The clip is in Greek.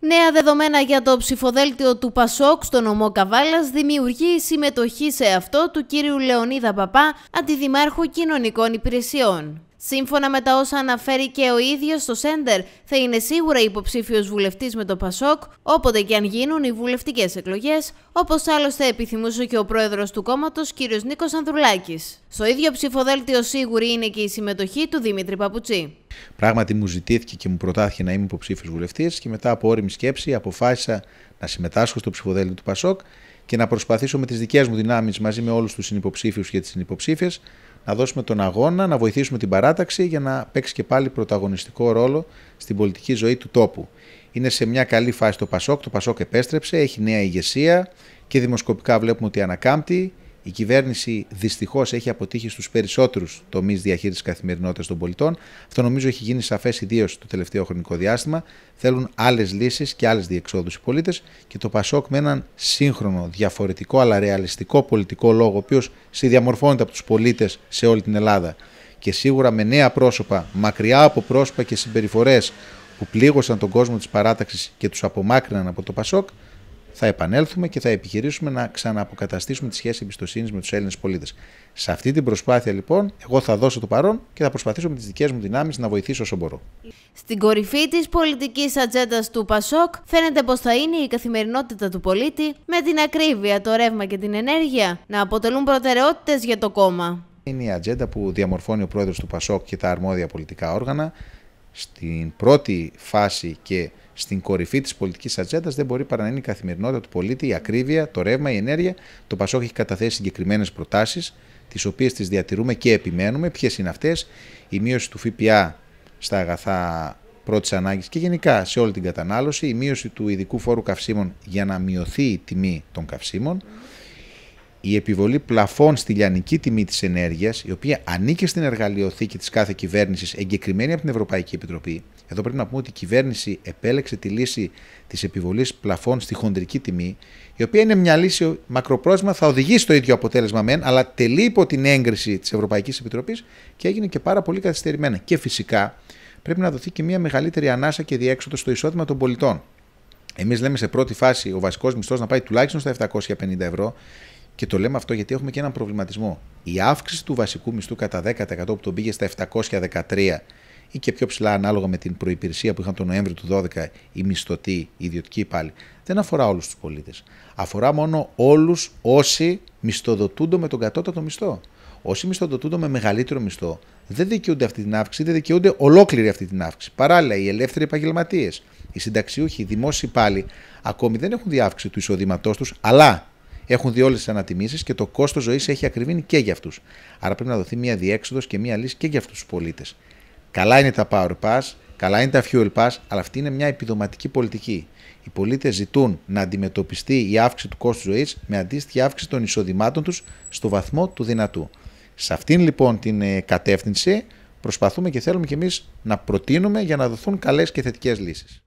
Νέα δεδομένα για το ψηφοδέλτιο του Πασόκ στο νομό Καβάλας δημιουργεί η συμμετοχή σε αυτό του κύριου Λεωνίδα Παπά, αντιδημάρχου κοινωνικών υπηρεσιών. Σύμφωνα με τα όσα αναφέρει και ο ίδιος στο Σέντερ, θα είναι σίγουρα υποψήφιος βουλευτής με το Πασόκ, όποτε και αν γίνουν οι βουλευτικές εκλογές, όπως άλλωστε επιθυμούσε και ο πρόεδρος του κόμματος, κ. Νίκος Ανδρουλάκης. Στο ίδιο ψηφοδέλτιο σίγουρη είναι και η συμμετοχή του Δημήτρη Παπουτσί. Πράγματι, μου ζητήθηκε και μου προτάθηκε να είμαι υποψήφιος βουλευτής και μετά από όρημη σκέψη αποφάσισα να συμμετάσχω στο ψηφοδέλτιο του Πασόκ και να προσπαθήσω με τις δικές μου δυνάμεις μαζί με όλους τους συνυποψήφιους και τις συνυποψήφιες να δώσουμε τον αγώνα, να βοηθήσουμε την παράταξη για να παίξει και πάλι πρωταγωνιστικό ρόλο στην πολιτική ζωή του τόπου. Είναι σε μια καλή φάση το Πασόκ, το Πασόκ επέστρεψε, έχει νέα ηγεσία και δημοσκοπικά βλέπουμε ότι ανακάμπτει η κυβέρνηση δυστυχώς έχει αποτύχει στους περισσότερους τομείς διαχείρισης καθημερινότητας των πολιτών. Αυτό νομίζω έχει γίνει σαφές ιδίως το τελευταίο χρονικό διάστημα. Θέλουν άλλες λύσεις και άλλες διεξόδους οι πολίτες και το Πασόκ με έναν σύγχρονο, διαφορετικό αλλά ρεαλιστικό πολιτικό λόγο, ο οποίος συνδιαμορφώνεται από τους πολίτες σε όλη την Ελλάδα και σίγουρα με νέα πρόσωπα, μακριά από πρόσωπα και συμπεριφορές που πλήγωσαν τον κόσμο της παράταξης και τους απομάκρυναν από το Πασόκ, θα επανέλθουμε και θα επιχειρήσουμε να ξανααποκαταστήσουμε τη σχέση εμπιστοσύνης με τους Έλληνες πολίτες. Σε αυτή την προσπάθεια, λοιπόν, εγώ θα δώσω το παρόν και θα προσπαθήσω με τις δικές μου δυνάμεις να βοηθήσω όσο μπορώ. Στην κορυφή της πολιτικής ατζέντας του Πασόκ, φαίνεται πως θα είναι η καθημερινότητα του πολίτη με την ακρίβεια, το ρεύμα και την ενέργεια να αποτελούν προτεραιότητες για το κόμμα. Είναι η ατζέντα που διαμορφώνει ο πρόεδρος του Πασόκ και τα αρμόδια πολιτικά όργανα. Στην πρώτη φάση και στην κορυφή της πολιτικής ατζέντας δεν μπορεί παρά να είναι η καθημερινότητα του πολίτη, η ακρίβεια, το ρεύμα, η ενέργεια. Το Πασόκ έχει καταθέσει συγκεκριμένες προτάσεις, τις οποίες τις διατηρούμε και επιμένουμε. Ποιες είναι αυτές, η μείωση του ΦΠΑ στα αγαθά πρώτης ανάγκης και γενικά σε όλη την κατανάλωση, η μείωση του ειδικού φόρου καυσίμων για να μειωθεί η τιμή των καυσίμων η επιβολή πλαφών στη λιανική τιμή της ενέργειας, η οποία ανήκει στην εργαλειοθήκη της κάθε κυβέρνησης, εγκεκριμένη από την Ευρωπαϊκή Επιτροπή. Εδώ πρέπει να πούμε ότι η κυβέρνηση επέλεξε τη λύση της επιβολής πλαφών στη χοντρική τιμή, η οποία είναι μια λύση μακροπρόθεσμα, θα οδηγεί στο ίδιο αποτέλεσμα μεν, αλλά τελεί υπό την έγκριση της Ευρωπαϊκής Επιτροπής και έγινε και πάρα πολύ καθυστερημένα. Και φυσικά πρέπει να δοθεί και μια μεγαλύτερη ανάσα και διέξοδο στο εισόδημα των πολιτών. Εμείς λέμε σε πρώτη φάση ο βασικός μισθός να πάει τουλάχιστον στα 750 ευρώ. Και το λέμε αυτό γιατί έχουμε και έναν προβληματισμό. Η αύξηση του βασικού μισθού κατά 10% που τον πήγε στα 713 ή και πιο ψηλά ανάλογα με την προπηρεσία που είχαν τον Νοέμβριο του 12 οι μισθωτοί, οι ιδιωτικοί πάλι, δεν αφορά όλους τους πολίτες. Αφορά μόνο όλους όσοι μισθοδοτούνται με τον κατώτατο μισθό. Όσοι μισθοδοτούνται με μεγαλύτερο μισθό δεν δικαιούνται αυτή την αύξηση, δεν δικαιούνται ολόκληρη αυτή την αύξηση. Παράλληλα, οι ελεύθεροι επαγγελματίες, οι συνταξιούχοι, οι δημόσιοι πάλι, ακόμη δεν έχουν διάυξη του εισοδήματός τους, αλλά έχουν δει όλες τις ανατιμήσεις και το κόστος ζωής έχει ακριβήνει και για αυτούς. Άρα πρέπει να δοθεί μια διέξοδος και μια λύση και για αυτούς τους πολίτες. Καλά είναι τα power pass, καλά είναι τα fuel pass, αλλά αυτή είναι μια επιδοματική πολιτική. Οι πολίτες ζητούν να αντιμετωπιστεί η αύξηση του κόστους ζωής με αντίστοιχη αύξηση των εισοδημάτων τους στο βαθμό του δυνατού. Σε αυτήν λοιπόν την ε, κατεύθυνση προσπαθούμε και θέλουμε κι εμείς να προτείνουμε για να δοθούν καλές και θετικές λύσεις.